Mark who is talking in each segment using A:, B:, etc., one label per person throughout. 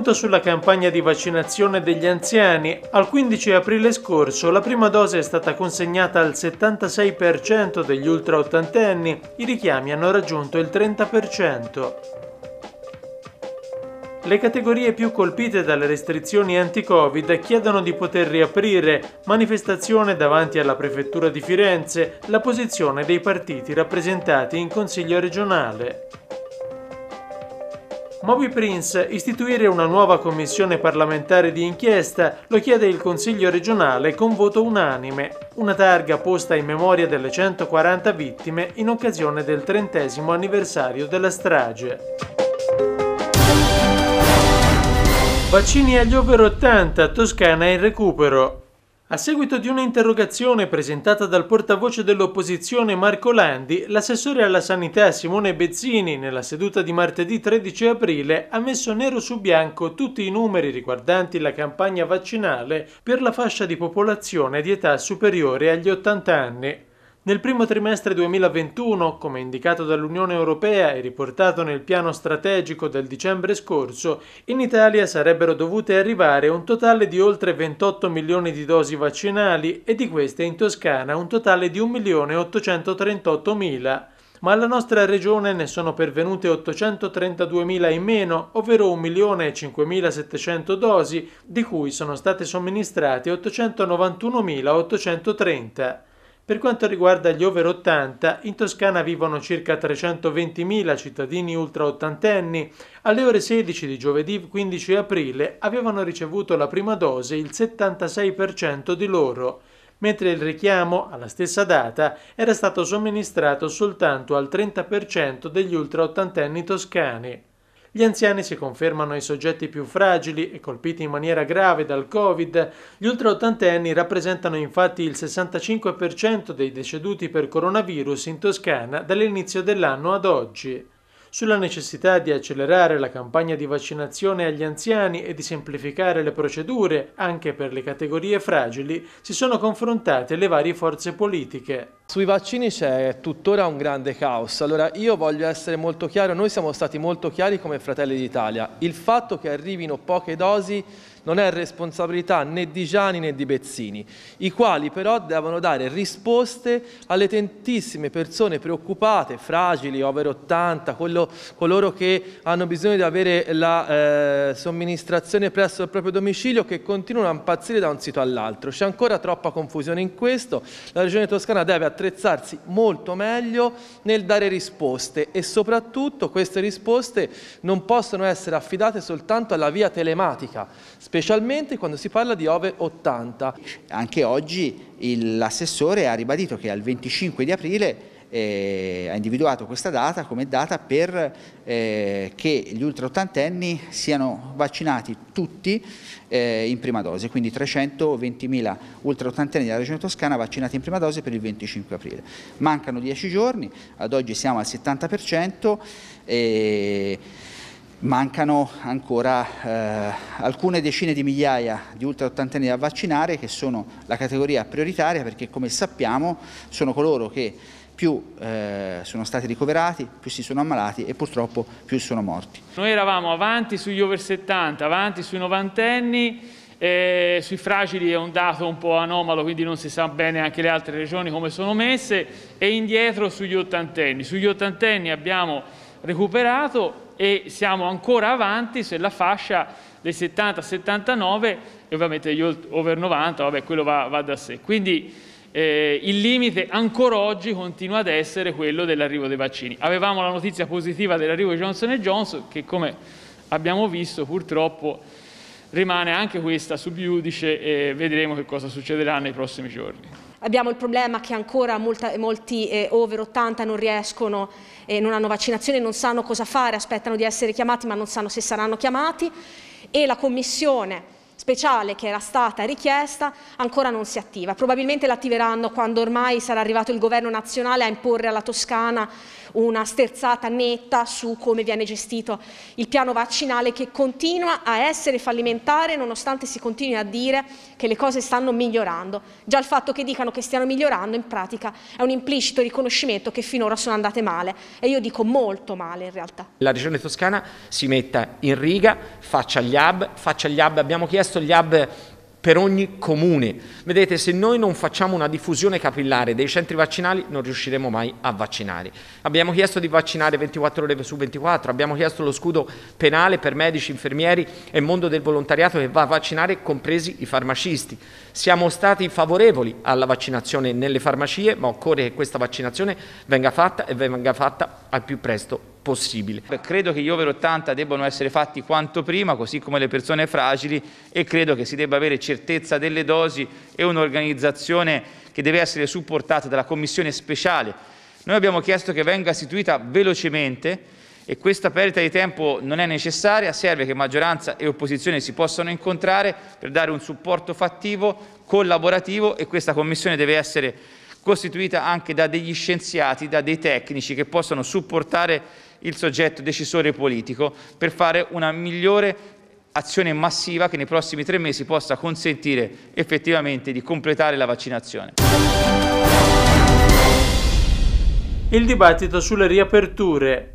A: punto sulla campagna di vaccinazione degli anziani, al 15 aprile scorso la prima dose è stata consegnata al 76% degli ultra ottantenni, i richiami hanno raggiunto il 30%. Le categorie più colpite dalle restrizioni anti-Covid chiedono di poter riaprire, manifestazione davanti alla Prefettura di Firenze, la posizione dei partiti rappresentati in Consiglio regionale. Moby Prince istituire una nuova commissione parlamentare di inchiesta lo chiede il Consiglio regionale con voto unanime, una targa posta in memoria delle 140 vittime in occasione del trentesimo anniversario della strage. Vaccini agli over 80, Toscana in recupero. A seguito di un'interrogazione presentata dal portavoce dell'opposizione Marco Landi, l'assessore alla sanità Simone Bezzini nella seduta di martedì 13 aprile ha messo nero su bianco tutti i numeri riguardanti la campagna vaccinale per la fascia di popolazione di età superiore agli 80 anni. Nel primo trimestre 2021, come indicato dall'Unione Europea e riportato nel piano strategico del dicembre scorso, in Italia sarebbero dovute arrivare un totale di oltre 28 milioni di dosi vaccinali e di queste in Toscana un totale di 1.838.000 ma alla nostra regione ne sono pervenute 832.000 in meno, ovvero 1.005.700 dosi, di cui sono state somministrate 891.830. Per quanto riguarda gli over 80, in Toscana vivono circa 320.000 cittadini ultra ottantenni. Alle ore 16 di giovedì 15 aprile avevano ricevuto la prima dose il 76% di loro, mentre il richiamo alla stessa data era stato somministrato soltanto al 30% degli ultra ottantenni toscani. Gli anziani si confermano i soggetti più fragili e colpiti in maniera grave dal Covid. Gli ultraottantenni rappresentano infatti il 65% dei deceduti per coronavirus in Toscana dall'inizio dell'anno ad oggi sulla necessità di accelerare la campagna di vaccinazione agli anziani e di semplificare le procedure anche per le categorie fragili, si sono confrontate le varie forze politiche. Sui vaccini
B: c'è tuttora un grande caos. Allora io voglio essere molto chiaro, noi siamo stati molto chiari come Fratelli d'Italia. Il fatto che arrivino poche dosi non è responsabilità né di Gianni né di Bezzini, i quali però devono dare risposte alle tantissime persone preoccupate, fragili, over 80, quello, coloro che hanno bisogno di avere la eh, somministrazione presso il proprio domicilio che continuano a impazzire da un sito all'altro. C'è ancora troppa confusione in questo, la Regione Toscana deve attrezzarsi molto meglio nel dare risposte e soprattutto queste risposte non possono essere affidate soltanto alla via telematica. Spesso specialmente quando si parla di ove 80. Anche oggi l'assessore ha ribadito che al 25 di aprile eh,
C: ha individuato questa data come data per eh, che gli ultra ottantenni siano vaccinati tutti eh, in prima dose, quindi 320.000 ultra ottantenni della regione toscana vaccinati in prima dose per il 25 aprile. Mancano 10 giorni, ad oggi siamo al 70% mancano ancora eh, alcune decine di migliaia di ultraottantenni da vaccinare che sono la categoria prioritaria perché come sappiamo sono coloro che più eh, sono stati ricoverati, più si sono ammalati e purtroppo più sono morti.
A: Noi eravamo avanti sugli over 70, avanti sui novantenni, eh, sui fragili è un dato un po' anomalo, quindi non si sa bene anche le altre regioni come sono messe, e indietro sugli ottantenni. Sugli ottantenni abbiamo recuperato e siamo ancora avanti se la fascia dei 70-79 e ovviamente gli over 90, vabbè quello va, va da sé. Quindi eh, il limite ancora oggi continua ad essere quello dell'arrivo dei vaccini. Avevamo la notizia positiva dell'arrivo di Johnson Johnson che come abbiamo visto purtroppo rimane anche questa subiudice e vedremo che cosa succederà nei prossimi giorni.
D: Abbiamo il problema che ancora molta, molti eh, over 80 non riescono, eh, non hanno vaccinazione, non sanno cosa fare, aspettano di essere chiamati ma non sanno se saranno chiamati e la commissione speciale che era stata richiesta ancora non si attiva. Probabilmente l'attiveranno quando ormai sarà arrivato il governo nazionale a imporre alla Toscana una sterzata netta su come viene gestito il piano vaccinale che continua a essere fallimentare nonostante si continui a dire che le cose stanno migliorando. Già il fatto che dicano che stiano migliorando in pratica è un implicito riconoscimento che finora sono andate male e io dico molto male in realtà.
B: La regione toscana si metta in riga, faccia gli hub, faccia gli hub, abbiamo chiesto gli hub per ogni comune. Vedete, se noi non facciamo una diffusione capillare dei centri vaccinali non riusciremo mai a vaccinare. Abbiamo chiesto di vaccinare 24 ore su 24, abbiamo chiesto lo scudo penale per medici, infermieri e mondo del volontariato che va a vaccinare, compresi i farmacisti. Siamo stati favorevoli alla vaccinazione nelle farmacie, ma occorre che questa vaccinazione venga fatta e venga fatta al più presto possibile. Credo che gli over 80 debbano essere fatti quanto
C: prima, così come le persone fragili, e credo che si debba avere certezza delle dosi e un'organizzazione che deve essere supportata dalla Commissione speciale. Noi abbiamo chiesto che venga istituita velocemente e questa perdita di tempo non è necessaria, serve che maggioranza e opposizione si possano incontrare per dare un supporto fattivo, collaborativo e questa Commissione deve essere costituita anche da degli scienziati, da dei tecnici che possano supportare il soggetto decisore politico per fare una migliore azione massiva che nei prossimi tre mesi possa consentire effettivamente di
A: completare la vaccinazione. Il dibattito sulle riaperture.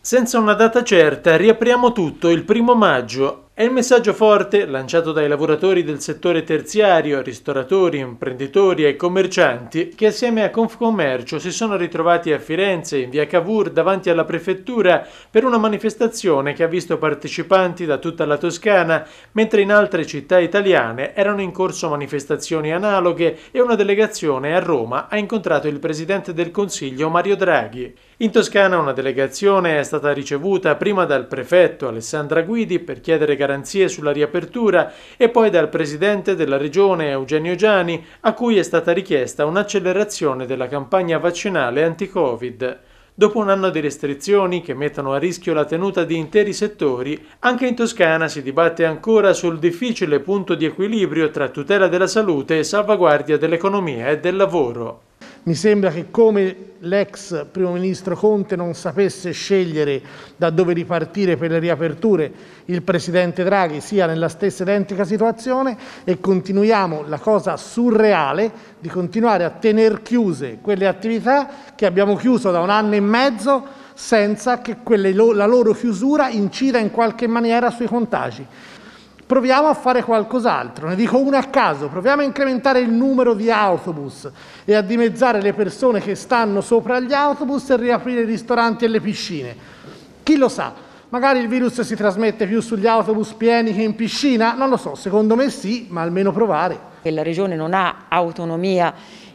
A: Senza una data certa, riapriamo tutto il primo maggio, è il messaggio forte lanciato dai lavoratori del settore terziario, ristoratori, imprenditori e commercianti che assieme a Confcommercio si sono ritrovati a Firenze, in via Cavour, davanti alla prefettura per una manifestazione che ha visto partecipanti da tutta la Toscana, mentre in altre città italiane erano in corso manifestazioni analoghe e una delegazione a Roma ha incontrato il presidente del Consiglio Mario Draghi. In Toscana una delegazione è stata ricevuta prima dal prefetto Alessandra Guidi per chiedere garanzie sulla riapertura e poi dal presidente della regione Eugenio Giani, a cui è stata richiesta un'accelerazione della campagna vaccinale anti-Covid. Dopo un anno di restrizioni che mettono a rischio la tenuta di interi settori, anche in Toscana si dibatte ancora sul difficile punto di equilibrio tra tutela della salute e salvaguardia dell'economia e del lavoro. Mi sembra che come l'ex primo ministro Conte non sapesse scegliere da dove ripartire per le riaperture, il presidente Draghi sia nella stessa identica situazione e continuiamo la cosa surreale di continuare a tenere chiuse quelle attività che abbiamo chiuso da un anno e mezzo senza che quelle, la loro chiusura incida in qualche maniera sui contagi proviamo a fare qualcos'altro, ne dico una a caso, proviamo a incrementare il numero di autobus e a dimezzare le persone che stanno sopra gli autobus e riaprire i ristoranti e le piscine. Chi lo sa? Magari il virus si
E: trasmette più sugli autobus pieni che in piscina? Non lo so, secondo me sì, ma almeno provare. La regione non ha autonomia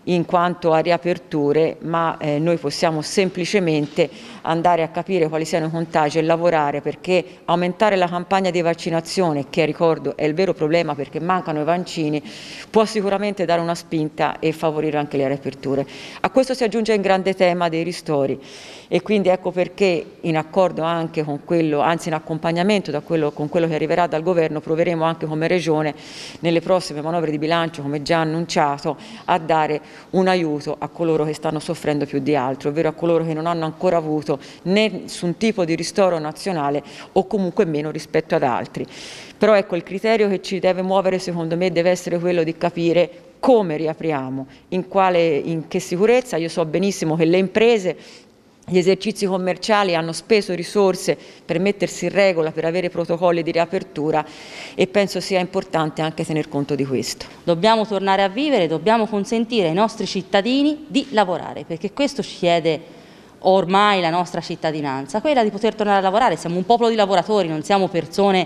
E: in quanto a riaperture, ma eh, noi possiamo semplicemente andare a capire quali siano i contagi e lavorare perché aumentare la campagna di vaccinazione, che ricordo è il vero problema perché mancano i vaccini, può sicuramente dare una spinta e favorire anche le riaperture. A questo si aggiunge il grande tema dei ristori e quindi ecco perché in accordo anche con quello, anzi in accompagnamento da quello, con quello che arriverà dal governo, proveremo anche come regione nelle prossime manovre di bilancio, come già annunciato, a dare un aiuto a coloro che stanno soffrendo più di altro, ovvero a coloro che non hanno ancora avuto nessun tipo di ristoro nazionale o comunque meno rispetto ad altri. Però ecco, il criterio che ci deve muovere secondo me deve essere quello di capire come riapriamo, in, quale, in che sicurezza. Io so benissimo che le imprese gli esercizi commerciali hanno speso risorse per mettersi in regola, per avere protocolli di riapertura e penso sia importante anche tener conto di questo. Dobbiamo tornare a vivere, dobbiamo consentire ai nostri cittadini di lavorare, perché questo ci chiede ormai la nostra cittadinanza, quella di poter tornare a lavorare. Siamo un popolo di lavoratori, non siamo persone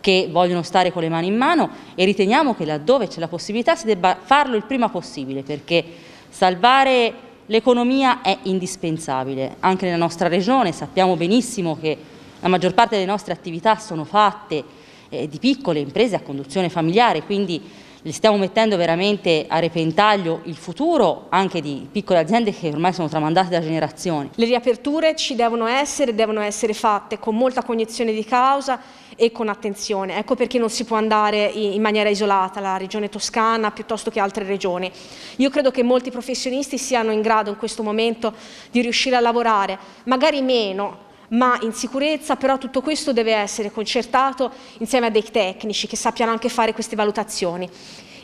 E: che vogliono stare con le mani in mano e riteniamo che laddove c'è la possibilità si debba farlo il prima possibile, perché salvare L'economia è indispensabile, anche nella nostra regione sappiamo benissimo che la maggior parte delle nostre attività sono fatte eh, di piccole imprese a conduzione familiare, quindi le stiamo mettendo veramente a repentaglio il futuro anche di piccole aziende che ormai sono tramandate da generazioni.
D: Le riaperture ci devono essere, devono essere fatte con molta cognizione di causa e con attenzione. Ecco perché non si può andare in maniera isolata, la regione toscana piuttosto che altre regioni. Io credo che molti professionisti siano in grado in questo momento di riuscire a lavorare, magari meno, ma in sicurezza, però tutto questo deve essere concertato insieme a dei tecnici che sappiano anche fare queste valutazioni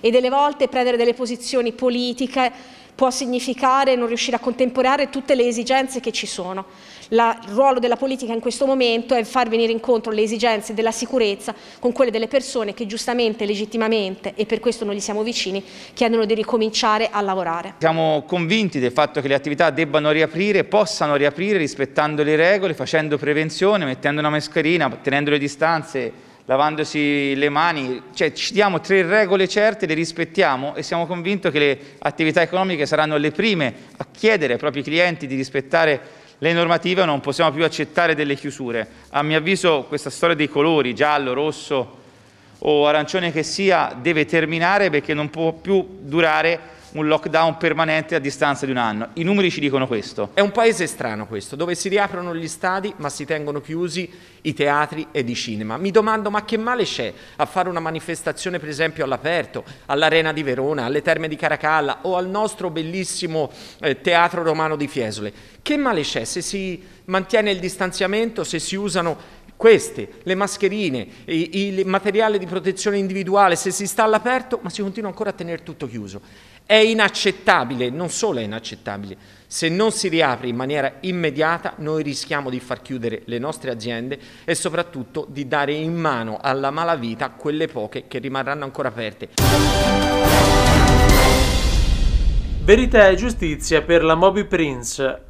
D: e delle volte prendere delle posizioni politiche può significare non riuscire a contemperare tutte le esigenze che ci sono. La, il ruolo della politica in questo momento è far venire incontro le esigenze della sicurezza con quelle delle persone che giustamente, legittimamente e per questo noi gli siamo vicini, chiedono di ricominciare a lavorare.
C: Siamo convinti del fatto che le attività debbano riaprire, possano riaprire rispettando le regole, facendo prevenzione, mettendo una mascherina, tenendo le distanze lavandosi le mani, cioè ci diamo tre regole certe, le rispettiamo e siamo convinti che le attività economiche saranno le prime a chiedere ai propri clienti di rispettare le normative, non possiamo più accettare delle chiusure. A mio avviso questa storia dei colori, giallo, rosso o arancione che sia, deve terminare perché non può più durare un lockdown permanente a distanza di un anno. I numeri ci dicono questo. È
B: un paese strano questo, dove si riaprono gli stadi ma si tengono chiusi i teatri ed i cinema. Mi domando ma che male c'è a fare una manifestazione per esempio all'aperto, all'Arena di Verona, alle Terme di Caracalla o al nostro bellissimo eh, Teatro Romano di Fiesole? Che male c'è se si mantiene il distanziamento, se si usano queste, le mascherine, il materiale di protezione individuale, se si sta all'aperto, ma si continua ancora a tenere tutto chiuso. È inaccettabile, non solo è inaccettabile, se non si riapre in maniera immediata noi rischiamo di far chiudere le nostre aziende e soprattutto di dare in mano alla malavita quelle poche che rimarranno ancora aperte.
A: Verità e giustizia per la Moby Prince.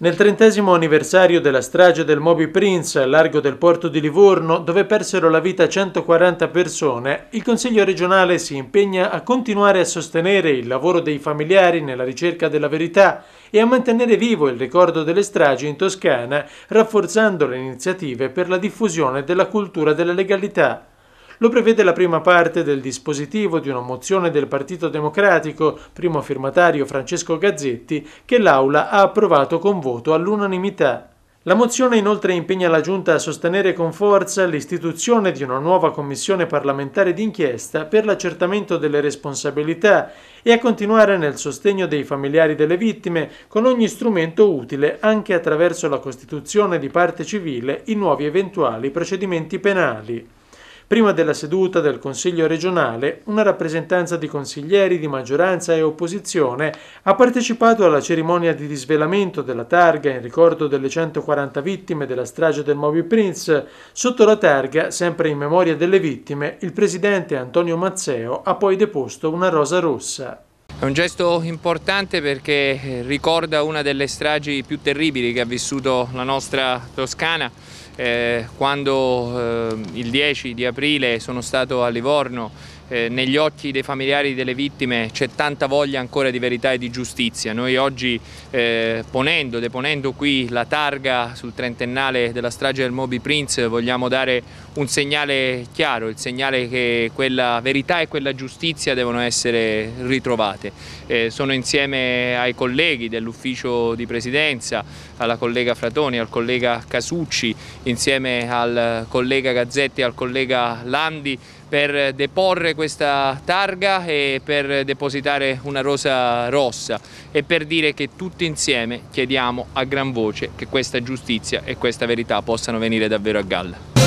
A: Nel trentesimo anniversario della strage del Moby Prince a largo del porto di Livorno, dove persero la vita 140 persone, il Consiglio regionale si impegna a continuare a sostenere il lavoro dei familiari nella ricerca della verità e a mantenere vivo il ricordo delle stragi in Toscana, rafforzando le iniziative per la diffusione della cultura della legalità. Lo prevede la prima parte del dispositivo di una mozione del Partito Democratico, primo firmatario Francesco Gazzetti, che l'Aula ha approvato con voto all'unanimità. La mozione inoltre impegna la Giunta a sostenere con forza l'istituzione di una nuova commissione parlamentare d'inchiesta per l'accertamento delle responsabilità e a continuare nel sostegno dei familiari delle vittime con ogni strumento utile anche attraverso la costituzione di parte civile in nuovi eventuali procedimenti penali. Prima della seduta del Consiglio regionale, una rappresentanza di consiglieri di maggioranza e opposizione ha partecipato alla cerimonia di disvelamento della targa in ricordo delle 140 vittime della strage del Moby Prince. Sotto la targa, sempre in memoria delle vittime, il presidente Antonio Mazzeo ha poi deposto una rosa rossa.
F: È un gesto importante perché eh, ricorda una delle stragi più terribili che ha vissuto la nostra Toscana eh, quando eh, il 10 di aprile sono stato a Livorno eh, negli occhi dei familiari delle vittime c'è tanta voglia ancora di verità e di giustizia. Noi oggi eh, ponendo, deponendo qui la targa sul trentennale della strage del Moby Prince vogliamo dare un segnale chiaro, il segnale che quella verità e quella giustizia devono essere ritrovate. Eh, sono insieme ai colleghi dell'ufficio di presidenza, alla collega Fratoni, al collega Casucci, insieme al collega Gazzetti e al collega Landi per deporre questa targa e per depositare una rosa rossa e per dire che tutti insieme chiediamo a gran voce che questa giustizia e questa verità possano venire davvero a galla.